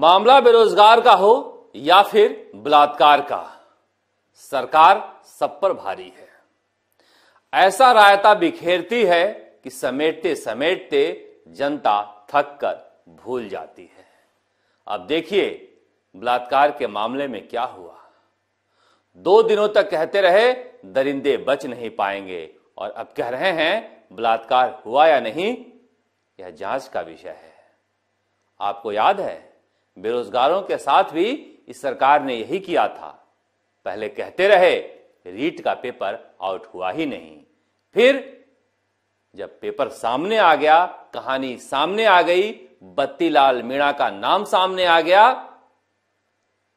मामला बेरोजगार का हो या फिर बलात्कार का सरकार सब पर भारी है ऐसा रायता बिखेरती है कि समेटते समेटते जनता थक कर भूल जाती है अब देखिए बलात्कार के मामले में क्या हुआ दो दिनों तक कहते रहे दरिंदे बच नहीं पाएंगे और अब कह रहे हैं बलात्कार हुआ या नहीं यह जांच का विषय है आपको याद है बेरोजगारों के साथ भी इस सरकार ने यही किया था पहले कहते रहे रीट का पेपर आउट हुआ ही नहीं फिर जब पेपर सामने आ गया कहानी सामने आ गई बत्तीलाल मीणा का नाम सामने आ गया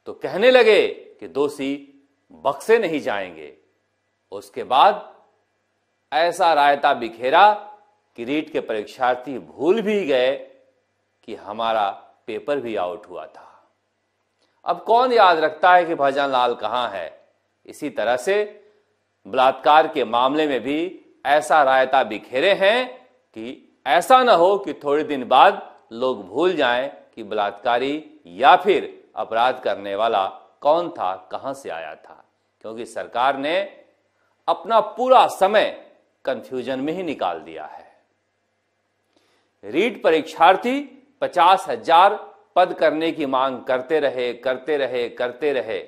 तो कहने लगे कि दोषी बक्से नहीं जाएंगे उसके बाद ऐसा रायता बिखेरा कि रीट के परीक्षार्थी भूल भी गए कि हमारा पेपर भी आउट हुआ था अब कौन याद रखता है कि भजन लाल कहां है इसी तरह से बलात्कार के मामले में भी ऐसा रायता बिखेरे हैं कि ऐसा ना हो कि थोड़े दिन बाद लोग भूल जाएं कि बलात्कारी या फिर अपराध करने वाला कौन था कहां से आया था क्योंकि सरकार ने अपना पूरा समय कंफ्यूजन में ही निकाल दिया है रीट परीक्षार्थी पचास हजार पद करने की मांग करते रहे करते रहे करते रहे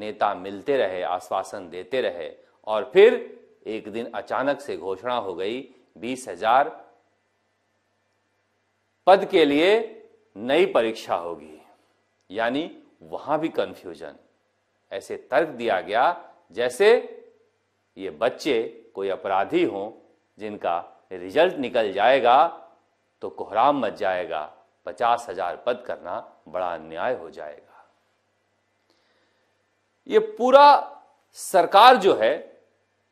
नेता मिलते रहे आश्वासन देते रहे और फिर एक दिन अचानक से घोषणा हो गई बीस हजार पद के लिए नई परीक्षा होगी यानी वहां भी कंफ्यूजन ऐसे तर्क दिया गया जैसे ये बच्चे कोई अपराधी हो जिनका रिजल्ट निकल जाएगा तो कोहराम मच जाएगा पचास हजार पद करना बड़ा अन्याय हो जाएगा यह पूरा सरकार जो है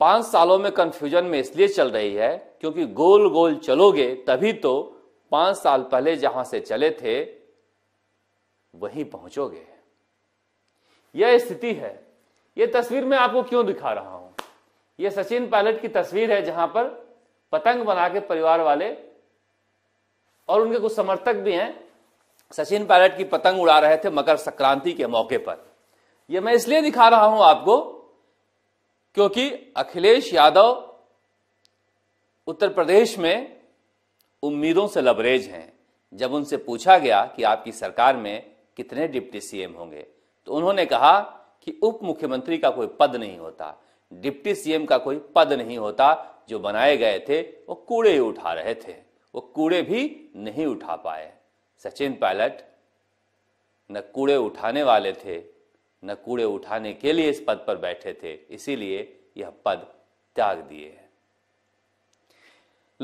पांच सालों में कंफ्यूजन में इसलिए चल रही है क्योंकि गोल गोल चलोगे तभी तो पांच साल पहले जहां से चले थे वहीं पहुंचोगे यह स्थिति है यह तस्वीर मैं आपको क्यों दिखा रहा हूं यह सचिन पायलट की तस्वीर है जहां पर पतंग बना के परिवार वाले और उनके कुछ समर्थक भी हैं सचिन पायलट की पतंग उड़ा रहे थे मकर संक्रांति के मौके पर यह मैं इसलिए दिखा रहा हूं आपको क्योंकि अखिलेश यादव उत्तर प्रदेश में उम्मीदों से लबरेज हैं जब उनसे पूछा गया कि आपकी सरकार में कितने डिप्टी सीएम होंगे तो उन्होंने कहा कि उप मुख्यमंत्री का कोई पद नहीं होता डिप्टी सीएम का कोई पद नहीं होता जो बनाए गए थे वो कूड़े उठा रहे थे वो कूड़े भी नहीं उठा पाए सचिन पायलट न कूड़े उठाने वाले थे न कूड़े उठाने के लिए इस पद पर बैठे थे इसीलिए यह पद त्याग दिए हैं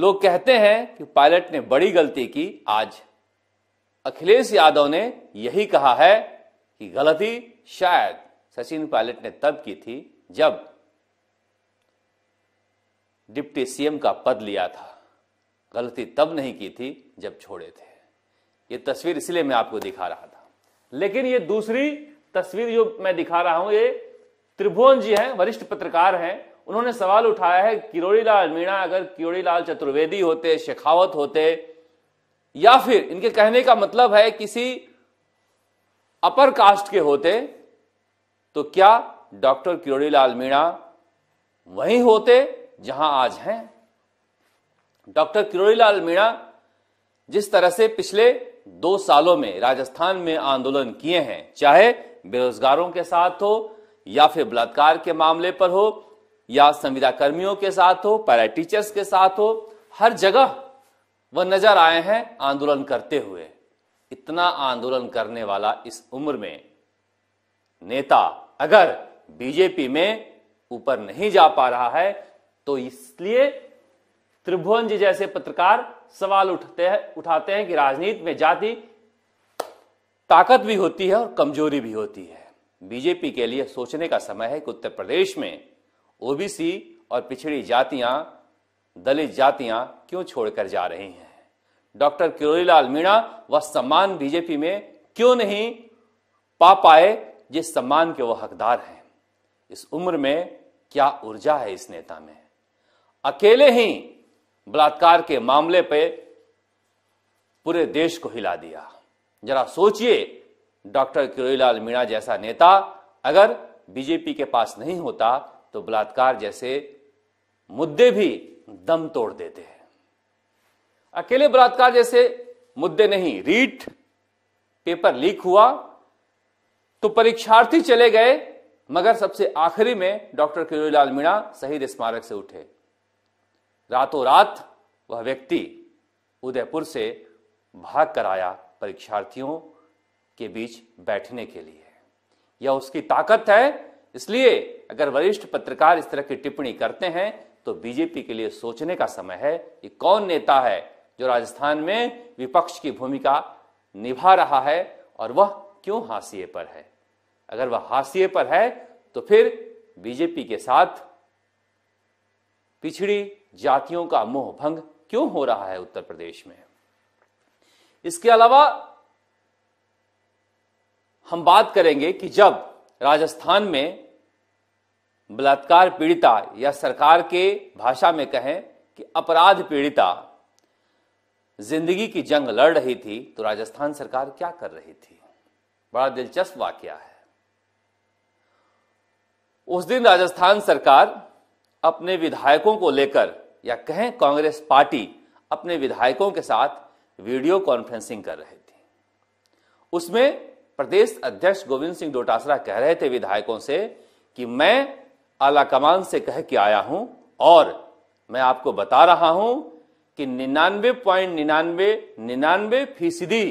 लोग कहते हैं कि पायलट ने बड़ी गलती की आज अखिलेश यादव ने यही कहा है कि गलती शायद सचिन पायलट ने तब की थी जब डिप्टी सीएम का पद लिया था गलती तब नहीं की थी जब छोड़े थे ये तस्वीर इसलिए मैं आपको दिखा रहा था लेकिन ये दूसरी तस्वीर जो मैं दिखा रहा हूं ये त्रिभुवन जी हैं वरिष्ठ पत्रकार हैं उन्होंने सवाल उठाया है किरोड़ीलाल मीणा अगर किरोड़ीलाल चतुर्वेदी होते शेखावत होते या फिर इनके कहने का मतलब है किसी अपर कास्ट के होते तो क्या डॉक्टर किरोड़ीलाल मीणा वहीं होते जहां आज हैं डॉक्टर किरोड़ीलाल मीणा जिस तरह से पिछले दो सालों में राजस्थान में आंदोलन किए हैं चाहे बेरोजगारों के साथ हो या फिर बलात्कार के मामले पर हो या संविदा कर्मियों के साथ हो पैरा टीचर्स के साथ हो हर जगह वह नजर आए हैं आंदोलन करते हुए इतना आंदोलन करने वाला इस उम्र में नेता अगर बीजेपी में ऊपर नहीं जा पा रहा है तो इसलिए त्रिभुवन जी जैसे पत्रकार सवाल उठते हैं उठाते हैं कि राजनीति में जाति ताकत भी होती है और कमजोरी भी होती है बीजेपी के लिए सोचने का समय है कि उत्तर प्रदेश में ओबीसी और पिछड़ी जातियां दलित जातियां क्यों छोड़कर जा रही हैं डॉक्टर किरोलीलाल मीणा वह सम्मान बीजेपी में क्यों नहीं पा पाए जिस सम्मान के वह हकदार हैं इस उम्र में क्या ऊर्जा है इस नेता में अकेले ही बलात्कार के मामले पे पूरे देश को हिला दिया जरा सोचिए डॉक्टर किरोईलाल मीणा जैसा नेता अगर बीजेपी के पास नहीं होता तो बलात्कार जैसे मुद्दे भी दम तोड़ देते हैं अकेले बलात्कार जैसे मुद्दे नहीं रीट पेपर लीक हुआ तो परीक्षार्थी चले गए मगर सबसे आखिरी में डॉक्टर किरोईलाल मीणा शहीद स्मारक से उठे रातों रात वह व्यक्ति उदयपुर से भाग कर आया परीक्षार्थियों के बीच बैठने के लिए यह उसकी ताकत है इसलिए अगर वरिष्ठ पत्रकार इस तरह की टिप्पणी करते हैं तो बीजेपी के लिए सोचने का समय है कि कौन नेता है जो राजस्थान में विपक्ष की भूमिका निभा रहा है और वह क्यों हाशिए पर है अगर वह हाशिए पर है तो फिर बीजेपी के साथ पिछड़ी जातियों का मोह भंग क्यों हो रहा है उत्तर प्रदेश में इसके अलावा हम बात करेंगे कि जब राजस्थान में बलात्कार पीड़िता या सरकार के भाषा में कहें कि अपराध पीड़िता जिंदगी की जंग लड़ रही थी तो राजस्थान सरकार क्या कर रही थी बड़ा दिलचस्प वाक्य है उस दिन राजस्थान सरकार अपने विधायकों को लेकर या कहें कांग्रेस पार्टी अपने विधायकों के साथ वीडियो कॉन्फ्रेंसिंग कर रहे थे उसमें प्रदेश अध्यक्ष गोविंद सिंह डोटासरा कह रहे थे विधायकों से कि मैं आलाकमान से कह के आया हूं और मैं आपको बता रहा हूं कि निन्यानवे पॉइंट निन्यानवे निन्यानवे फीसदी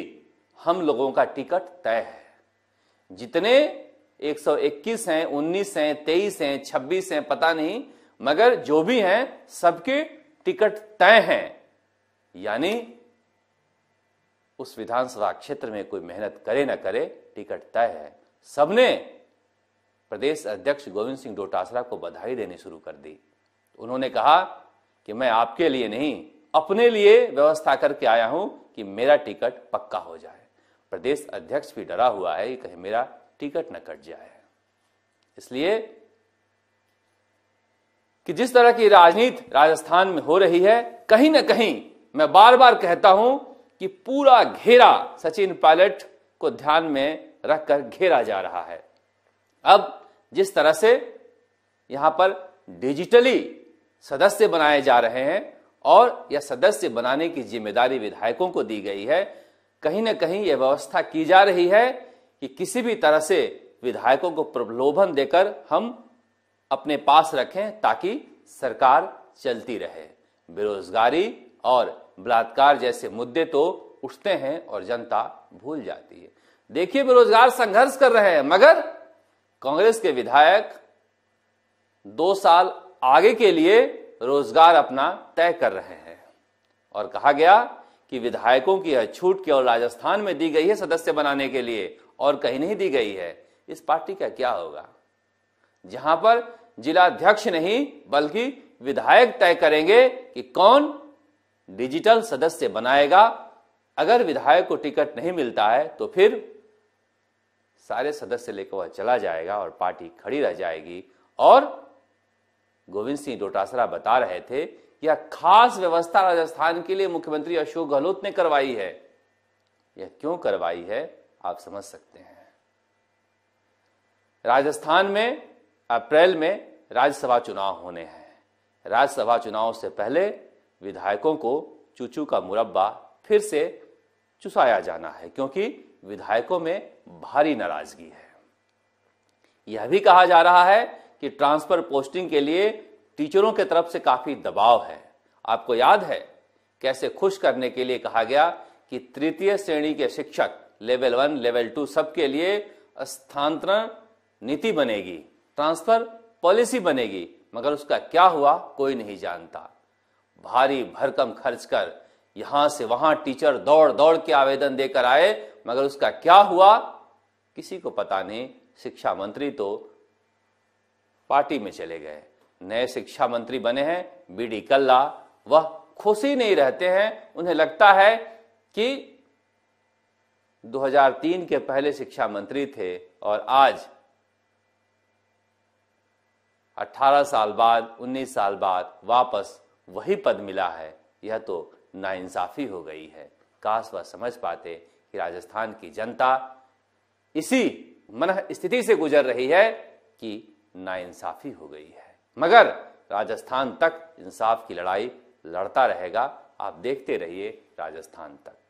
हम लोगों का टिकट तय है जितने 121 हैं 19 हैं 23 हैं 26 हैं पता नहीं मगर जो भी हैं सबके टिकट तय हैं यानी उस विधानसभा क्षेत्र में कोई मेहनत करे ना करे टिकट तय है सबने प्रदेश अध्यक्ष गोविंद सिंह डोटासरा को बधाई देनी शुरू कर दी उन्होंने कहा कि मैं आपके लिए नहीं अपने लिए व्यवस्था करके आया हूं कि मेरा टिकट पक्का हो जाए प्रदेश अध्यक्ष भी डरा हुआ है कि कहीं मेरा टिकट न कट जाए इसलिए कि जिस तरह की राजनीति राजस्थान में हो रही है कहीं ना कहीं मैं बार बार कहता हूं कि पूरा घेरा सचिन पायलट को ध्यान में रखकर घेरा जा रहा है अब जिस तरह से यहां पर डिजिटली सदस्य बनाए जा रहे हैं और यह सदस्य बनाने की जिम्मेदारी विधायकों को दी गई है कहीं ना कहीं यह व्यवस्था की जा रही है कि किसी भी तरह से विधायकों को प्रलोभन देकर हम अपने पास रखें ताकि सरकार चलती रहे बेरोजगारी और बलात्कार जैसे मुद्दे तो उठते हैं और जनता भूल जाती है देखिए बेरोजगार संघर्ष कर रहे हैं मगर कांग्रेस के विधायक दो साल आगे के लिए रोजगार अपना तय कर रहे हैं और कहा गया कि विधायकों की यह छूट केवल राजस्थान में दी गई है सदस्य बनाने के लिए और कहीं नहीं दी गई है इस पार्टी का क्या होगा जहां पर जिलाध्यक्ष नहीं बल्कि विधायक तय करेंगे कि कौन डिजिटल सदस्य बनाएगा अगर विधायक को टिकट नहीं मिलता है तो फिर सारे सदस्य लेकर वह चला जाएगा और पार्टी खड़ी रह जाएगी और गोविंद सिंह डोटासरा बता रहे थे यह खास व्यवस्था राजस्थान के लिए मुख्यमंत्री अशोक गहलोत ने करवाई है यह क्यों करवाई है आप समझ सकते हैं राजस्थान में अप्रैल में राज्यसभा चुनाव होने हैं राज्यसभा चुनाव से पहले विधायकों को चूचू का मुरब्बा फिर से चुसाया जाना है क्योंकि विधायकों में भारी नाराजगी है यह भी कहा जा रहा है कि ट्रांसफर पोस्टिंग के लिए टीचरों के तरफ से काफी दबाव है आपको याद है कैसे खुश करने के लिए कहा गया कि तृतीय श्रेणी के शिक्षक लेवल वन लेवल टू सबके लिए स्थानांतरण नीति बनेगी ट्रांसफर पॉलिसी बनेगी मगर उसका क्या हुआ कोई नहीं जानता भारी भरकम खर्च कर यहां से वहां टीचर दौड़ दौड़ के आवेदन देकर आए मगर उसका क्या हुआ किसी को पता नहीं शिक्षा मंत्री तो पार्टी में चले गए नए शिक्षा मंत्री बने हैं बी डी कल्ला वह खुश ही नहीं रहते हैं उन्हें लगता है कि 2003 के पहले शिक्षा मंत्री थे और आज 18 साल बाद 19 साल बाद वापस वही पद मिला है यह तो नाइंसाफ़ी हो गई है काश वह समझ पाते कि राजस्थान की जनता इसी मन स्थिति से गुजर रही है कि नाइंसाफ़ी हो गई है मगर राजस्थान तक इंसाफ की लड़ाई लड़ता रहेगा आप देखते रहिए राजस्थान तक